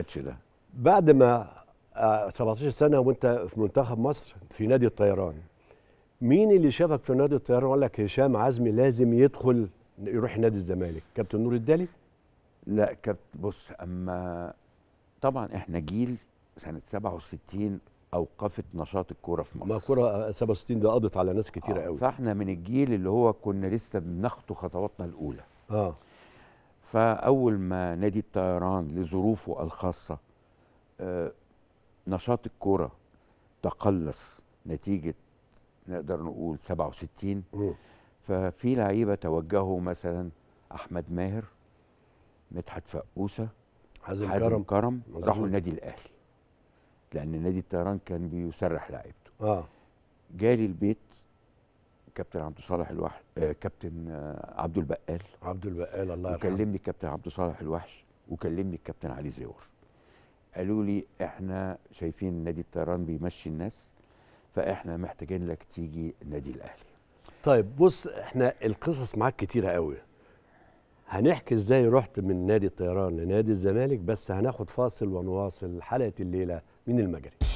الاتش ده بعد ما 17 آه، سنه وانت في منتخب مصر في نادي الطيران مين اللي شافك في نادي الطيران وقال لك هشام عزمي لازم يدخل يروح نادي الزمالك كابتن نور الدالي لا كابتن بص اما طبعا احنا جيل سنه 67 اوقفت نشاط الكوره في مصر ما الكوره 67 ده قضت على ناس كتير آه قوي فاحنا من الجيل اللي هو كنا لسه بنخطو خطواتنا الاولى اه فأول ما نادي الطيران لظروفه الخاصة آه، نشاط الكرة تقلص نتيجة نقدر نقول 67 ففي لعيبة توجهوا مثلا أحمد ماهر مدحت فقوسة حازم, حازم كرم, كرم راحوا النادي الأهلي لأن نادي الطيران كان بيسرح لعيبته آه. جالي البيت كابتن عبد الصالح الوحش آه، كابتن آه، عبد البقال عبد البقال الله يرحمه وكلمني الكابتن عبد الصالح الوحش وكلمني الكابتن علي زيور قالوا لي احنا شايفين نادي الطيران بيمشي الناس فاحنا محتاجين لك تيجي نادي الاهلي طيب بص احنا القصص معاك كتيره قوي هنحكي ازاي رحت من نادي الطيران لنادي الزمالك بس هناخد فاصل ونواصل حلقه الليله من المجري